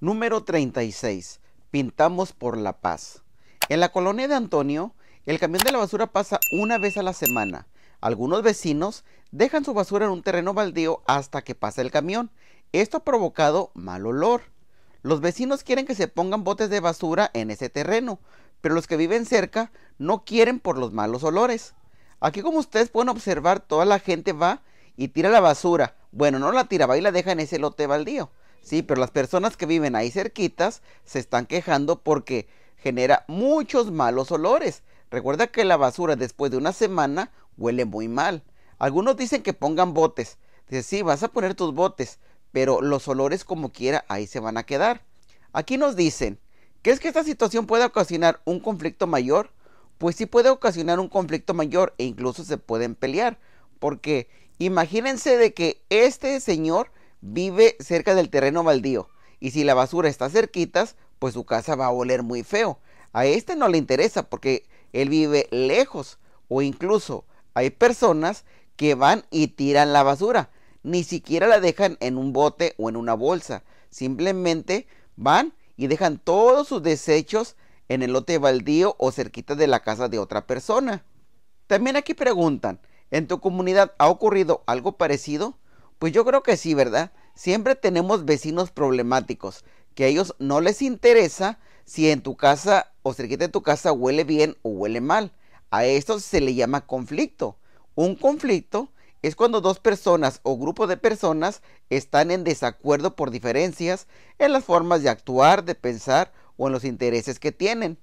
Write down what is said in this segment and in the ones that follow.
Número 36. Pintamos por la paz. En la colonia de Antonio, el camión de la basura pasa una vez a la semana. Algunos vecinos dejan su basura en un terreno baldío hasta que pasa el camión. Esto ha provocado mal olor. Los vecinos quieren que se pongan botes de basura en ese terreno, pero los que viven cerca no quieren por los malos olores. Aquí como ustedes pueden observar, toda la gente va y tira la basura. Bueno, no la tira, va y la deja en ese lote baldío. Sí, pero las personas que viven ahí cerquitas se están quejando porque genera muchos malos olores. Recuerda que la basura después de una semana huele muy mal. Algunos dicen que pongan botes. Dice, sí, vas a poner tus botes, pero los olores como quiera ahí se van a quedar. Aquí nos dicen, es que esta situación puede ocasionar un conflicto mayor? Pues sí puede ocasionar un conflicto mayor e incluso se pueden pelear. Porque imagínense de que este señor vive cerca del terreno baldío y si la basura está cerquita, pues su casa va a oler muy feo. A este no le interesa porque él vive lejos o incluso hay personas que van y tiran la basura. Ni siquiera la dejan en un bote o en una bolsa. Simplemente van y dejan todos sus desechos en el lote baldío o cerquita de la casa de otra persona. También aquí preguntan, ¿en tu comunidad ha ocurrido algo parecido? Pues yo creo que sí, ¿verdad? Siempre tenemos vecinos problemáticos, que a ellos no les interesa si en tu casa o cerquita de tu casa huele bien o huele mal. A esto se le llama conflicto. Un conflicto es cuando dos personas o grupo de personas están en desacuerdo por diferencias en las formas de actuar, de pensar o en los intereses que tienen.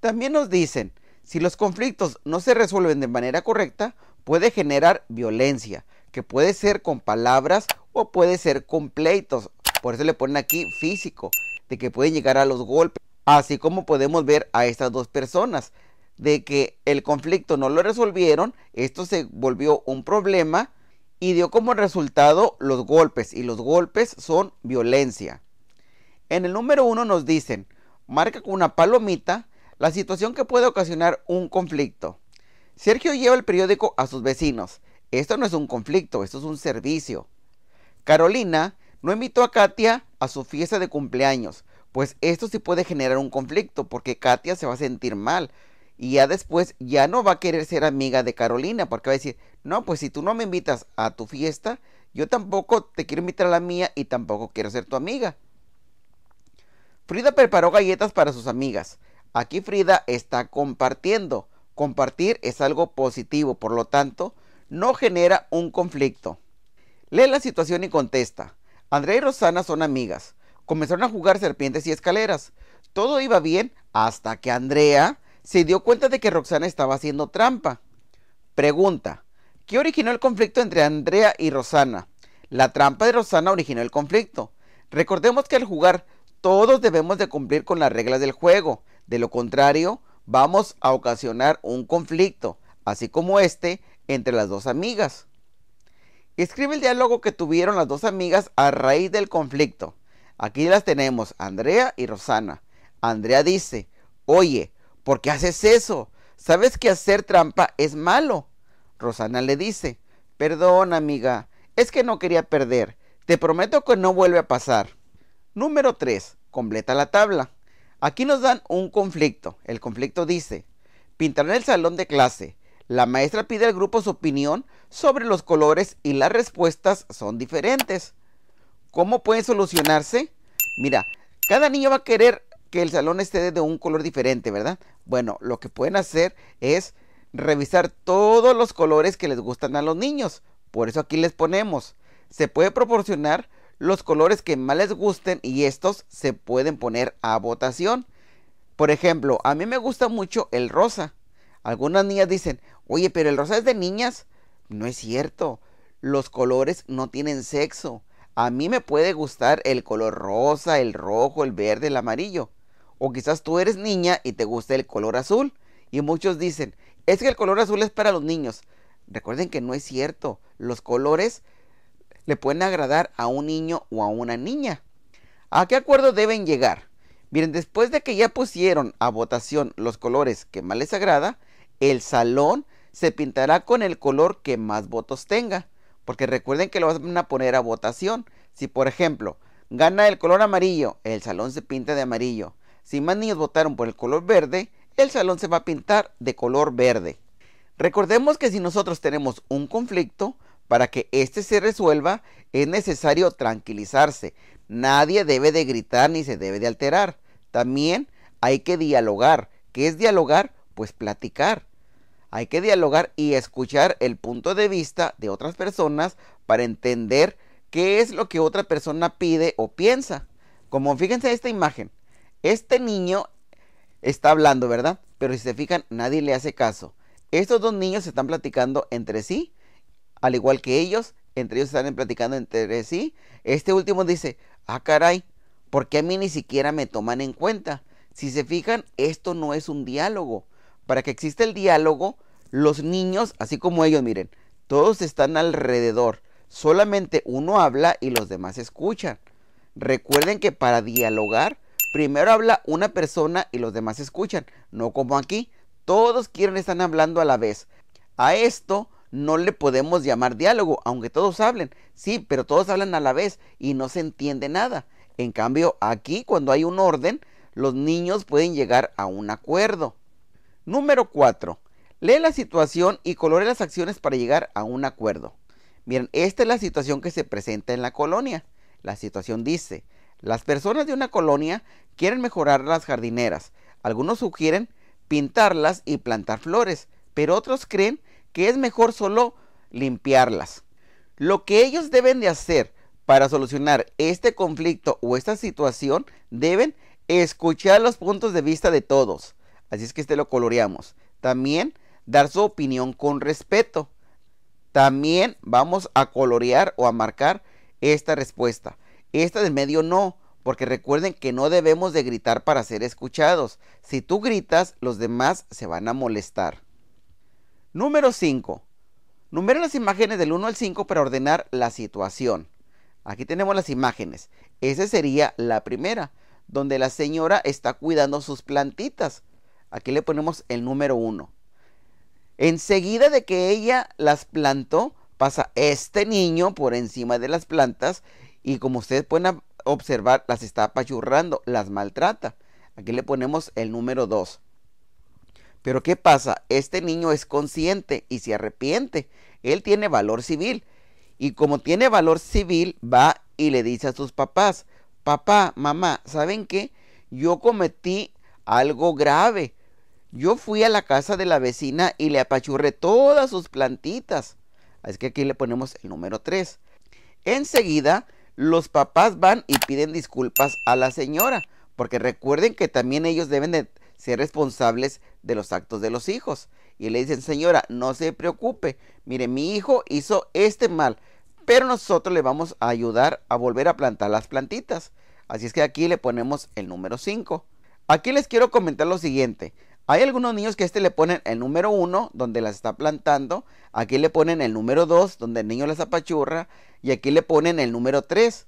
También nos dicen, si los conflictos no se resuelven de manera correcta, puede generar violencia, que puede ser con palabras o puede ser con pleitos. Por eso le ponen aquí físico, de que pueden llegar a los golpes. Así como podemos ver a estas dos personas, de que el conflicto no lo resolvieron, esto se volvió un problema y dio como resultado los golpes, y los golpes son violencia. En el número uno nos dicen, marca con una palomita la situación que puede ocasionar un conflicto. Sergio lleva el periódico a sus vecinos esto no es un conflicto, esto es un servicio. Carolina no invitó a Katia a su fiesta de cumpleaños, pues esto sí puede generar un conflicto porque Katia se va a sentir mal y ya después ya no va a querer ser amiga de Carolina porque va a decir, no, pues si tú no me invitas a tu fiesta, yo tampoco te quiero invitar a la mía y tampoco quiero ser tu amiga. Frida preparó galletas para sus amigas. Aquí Frida está compartiendo. Compartir es algo positivo, por lo tanto, no genera un conflicto. Lee la situación y contesta. Andrea y Rosana son amigas. Comenzaron a jugar serpientes y escaleras. Todo iba bien hasta que Andrea se dio cuenta de que Roxana estaba haciendo trampa. Pregunta, ¿qué originó el conflicto entre Andrea y Rosana? La trampa de Rosana originó el conflicto. Recordemos que al jugar todos debemos de cumplir con las reglas del juego. De lo contrario, vamos a ocasionar un conflicto, así como este entre las dos amigas. Escribe el diálogo que tuvieron las dos amigas a raíz del conflicto. Aquí las tenemos, Andrea y Rosana. Andrea dice, oye, ¿por qué haces eso? ¿Sabes que hacer trampa es malo? Rosana le dice, perdón amiga, es que no quería perder. Te prometo que no vuelve a pasar. Número 3. Completa la tabla. Aquí nos dan un conflicto. El conflicto dice, ...pintaron el salón de clase. La maestra pide al grupo su opinión sobre los colores y las respuestas son diferentes. ¿Cómo pueden solucionarse? Mira, cada niño va a querer que el salón esté de un color diferente, ¿verdad? Bueno, lo que pueden hacer es revisar todos los colores que les gustan a los niños. Por eso aquí les ponemos. Se puede proporcionar los colores que más les gusten y estos se pueden poner a votación. Por ejemplo, a mí me gusta mucho el rosa. Algunas niñas dicen, Oye, pero el rosa es de niñas. No es cierto. Los colores no tienen sexo. A mí me puede gustar el color rosa, el rojo, el verde, el amarillo. O quizás tú eres niña y te gusta el color azul. Y muchos dicen, es que el color azul es para los niños. Recuerden que no es cierto. Los colores le pueden agradar a un niño o a una niña. ¿A qué acuerdo deben llegar? Miren, después de que ya pusieron a votación los colores que más les agrada, el salón se pintará con el color que más votos tenga. Porque recuerden que lo van a poner a votación. Si por ejemplo gana el color amarillo, el salón se pinta de amarillo. Si más niños votaron por el color verde, el salón se va a pintar de color verde. Recordemos que si nosotros tenemos un conflicto, para que este se resuelva es necesario tranquilizarse. Nadie debe de gritar ni se debe de alterar. También hay que dialogar. ¿Qué es dialogar? Pues platicar. Hay que dialogar y escuchar el punto de vista de otras personas para entender qué es lo que otra persona pide o piensa. Como fíjense esta imagen. Este niño está hablando, ¿verdad? Pero si se fijan, nadie le hace caso. Estos dos niños se están platicando entre sí, al igual que ellos, entre ellos están platicando entre sí. Este último dice, ah, caray, ¿por qué a mí ni siquiera me toman en cuenta? Si se fijan, esto no es un diálogo, para que exista el diálogo, los niños, así como ellos, miren, todos están alrededor. Solamente uno habla y los demás escuchan. Recuerden que para dialogar, primero habla una persona y los demás escuchan. No como aquí, todos quieren estar hablando a la vez. A esto no le podemos llamar diálogo, aunque todos hablen. Sí, pero todos hablan a la vez y no se entiende nada. En cambio, aquí, cuando hay un orden, los niños pueden llegar a un acuerdo. Número 4. Lee la situación y colore las acciones para llegar a un acuerdo. Miren, esta es la situación que se presenta en la colonia. La situación dice, las personas de una colonia quieren mejorar las jardineras. Algunos sugieren pintarlas y plantar flores, pero otros creen que es mejor solo limpiarlas. Lo que ellos deben de hacer para solucionar este conflicto o esta situación deben escuchar los puntos de vista de todos, Así es que este lo coloreamos. También dar su opinión con respeto. También vamos a colorear o a marcar esta respuesta. Esta de medio no, porque recuerden que no debemos de gritar para ser escuchados. Si tú gritas, los demás se van a molestar. Número 5. Número las imágenes del 1 al 5 para ordenar la situación. Aquí tenemos las imágenes. Esa sería la primera, donde la señora está cuidando sus plantitas. Aquí le ponemos el número uno. Enseguida de que ella las plantó, pasa este niño por encima de las plantas y como ustedes pueden observar, las está apachurrando, las maltrata. Aquí le ponemos el número 2. Pero ¿qué pasa? Este niño es consciente y se arrepiente. Él tiene valor civil. Y como tiene valor civil, va y le dice a sus papás, papá, mamá, ¿saben qué? Yo cometí algo grave. Yo fui a la casa de la vecina y le apachurré todas sus plantitas. Así que aquí le ponemos el número 3. Enseguida, los papás van y piden disculpas a la señora, porque recuerden que también ellos deben de ser responsables de los actos de los hijos. Y le dicen, señora, no se preocupe, mire, mi hijo hizo este mal, pero nosotros le vamos a ayudar a volver a plantar las plantitas. Así es que aquí le ponemos el número 5. Aquí les quiero comentar lo siguiente. Hay algunos niños que a este le ponen el número 1 donde las está plantando, aquí le ponen el número 2 donde el niño las apachurra y aquí le ponen el número 3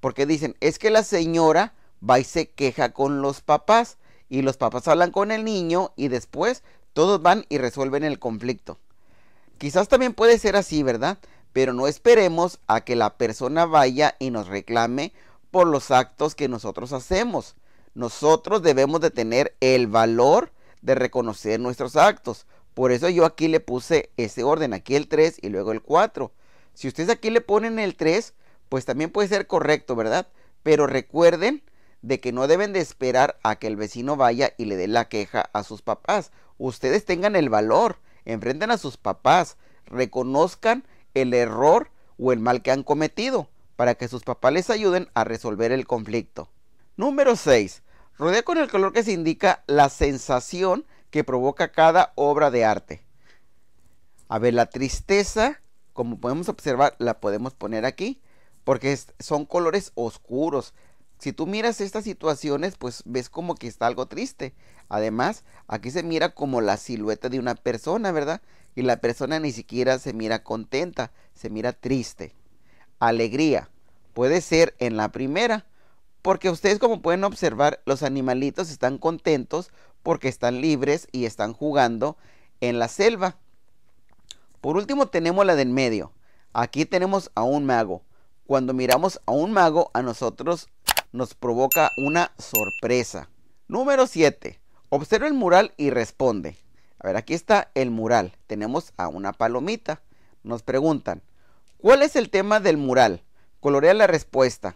porque dicen, es que la señora va y se queja con los papás y los papás hablan con el niño y después todos van y resuelven el conflicto. Quizás también puede ser así, ¿verdad? Pero no esperemos a que la persona vaya y nos reclame por los actos que nosotros hacemos. Nosotros debemos de tener el valor de reconocer nuestros actos. Por eso yo aquí le puse ese orden, aquí el 3 y luego el 4. Si ustedes aquí le ponen el 3, pues también puede ser correcto, ¿verdad? Pero recuerden de que no deben de esperar a que el vecino vaya y le dé la queja a sus papás. Ustedes tengan el valor, enfrenten a sus papás, reconozcan el error o el mal que han cometido para que sus papás les ayuden a resolver el conflicto. Número 6. Rodea con el color que se indica la sensación que provoca cada obra de arte. A ver, la tristeza, como podemos observar, la podemos poner aquí, porque son colores oscuros. Si tú miras estas situaciones, pues ves como que está algo triste. Además, aquí se mira como la silueta de una persona, ¿verdad? Y la persona ni siquiera se mira contenta, se mira triste. Alegría. Puede ser en la primera, porque ustedes como pueden observar, los animalitos están contentos porque están libres y están jugando en la selva. Por último tenemos la del medio. Aquí tenemos a un mago. Cuando miramos a un mago a nosotros nos provoca una sorpresa. Número 7. Observa el mural y responde. A ver, aquí está el mural. Tenemos a una palomita. Nos preguntan, ¿cuál es el tema del mural? Colorea la respuesta.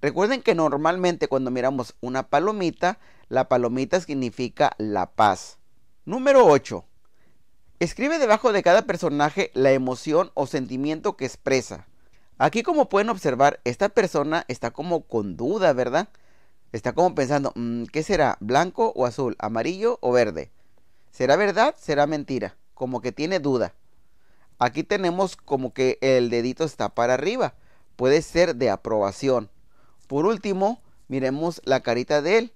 Recuerden que normalmente cuando miramos una palomita, la palomita significa la paz. Número 8. Escribe debajo de cada personaje la emoción o sentimiento que expresa. Aquí como pueden observar, esta persona está como con duda, ¿verdad? Está como pensando, mm, ¿qué será? ¿Blanco o azul? ¿Amarillo o verde? ¿Será verdad? ¿Será mentira? Como que tiene duda. Aquí tenemos como que el dedito está para arriba. Puede ser de aprobación. Por último, miremos la carita de él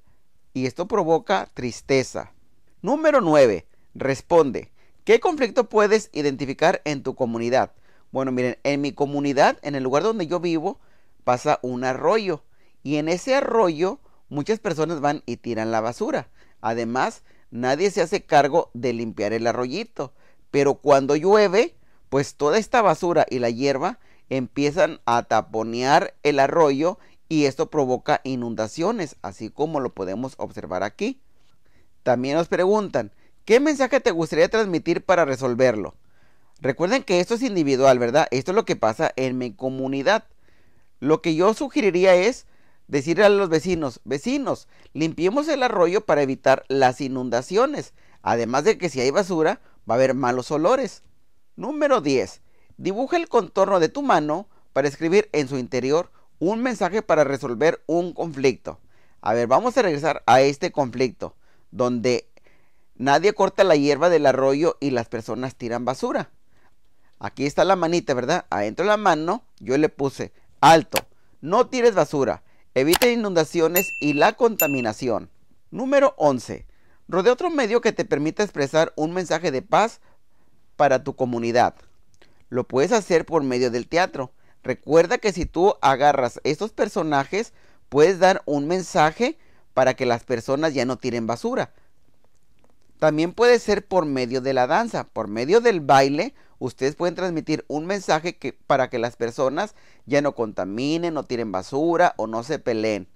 y esto provoca tristeza. Número 9. Responde. ¿Qué conflicto puedes identificar en tu comunidad? Bueno, miren, en mi comunidad, en el lugar donde yo vivo, pasa un arroyo y en ese arroyo muchas personas van y tiran la basura. Además, nadie se hace cargo de limpiar el arroyito. Pero cuando llueve, pues toda esta basura y la hierba empiezan a taponear el arroyo y esto provoca inundaciones, así como lo podemos observar aquí. También nos preguntan, ¿qué mensaje te gustaría transmitir para resolverlo? Recuerden que esto es individual, ¿verdad? Esto es lo que pasa en mi comunidad. Lo que yo sugeriría es decirle a los vecinos, vecinos, limpiemos el arroyo para evitar las inundaciones. Además de que si hay basura, va a haber malos olores. Número 10. Dibuja el contorno de tu mano para escribir en su interior un mensaje para resolver un conflicto. A ver, vamos a regresar a este conflicto donde nadie corta la hierba del arroyo y las personas tiran basura. Aquí está la manita, ¿verdad? Adentro de la mano yo le puse alto. No tires basura. Evita inundaciones y la contaminación. Número 11. Rodea otro medio que te permita expresar un mensaje de paz para tu comunidad. Lo puedes hacer por medio del teatro. Recuerda que si tú agarras estos personajes, puedes dar un mensaje para que las personas ya no tiren basura. También puede ser por medio de la danza, por medio del baile, ustedes pueden transmitir un mensaje para que las personas ya no contaminen, no tiren basura o no se peleen.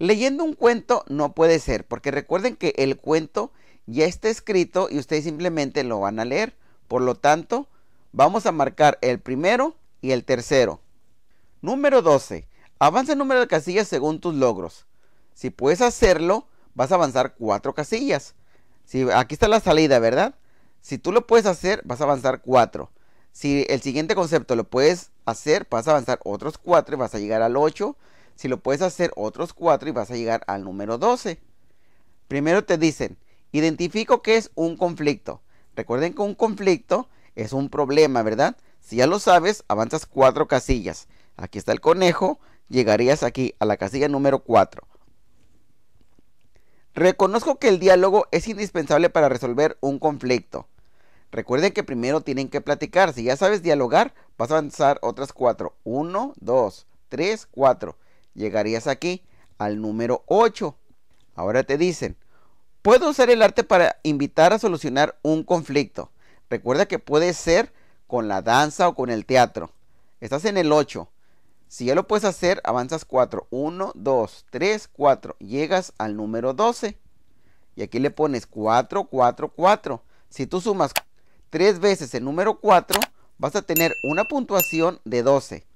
Leyendo un cuento no puede ser, porque recuerden que el cuento ya está escrito y ustedes simplemente lo van a leer. Por lo tanto, vamos a marcar el primero, y el tercero. Número 12. Avanza el número de casillas según tus logros. Si puedes hacerlo, vas a avanzar cuatro casillas. Si, aquí está la salida, ¿verdad? Si tú lo puedes hacer, vas a avanzar cuatro. Si el siguiente concepto lo puedes hacer, vas a avanzar otros cuatro y vas a llegar al 8. Si lo puedes hacer otros cuatro y vas a llegar al número 12. Primero te dicen, identifico que es un conflicto. Recuerden que un conflicto es un problema, ¿verdad? Si ya lo sabes, avanzas cuatro casillas. Aquí está el conejo, llegarías aquí a la casilla número 4. Reconozco que el diálogo es indispensable para resolver un conflicto. Recuerden que primero tienen que platicar. Si ya sabes dialogar, vas a avanzar otras cuatro. Uno, dos, tres, cuatro. Llegarías aquí al número 8. Ahora te dicen, puedo usar el arte para invitar a solucionar un conflicto. Recuerda que puede ser con la danza o con el teatro. Estás en el 8. Si ya lo puedes hacer, avanzas 4. 1, 2, 3, 4. Llegas al número 12. Y aquí le pones 4, 4, 4. Si tú sumas 3 veces el número 4, vas a tener una puntuación de 12.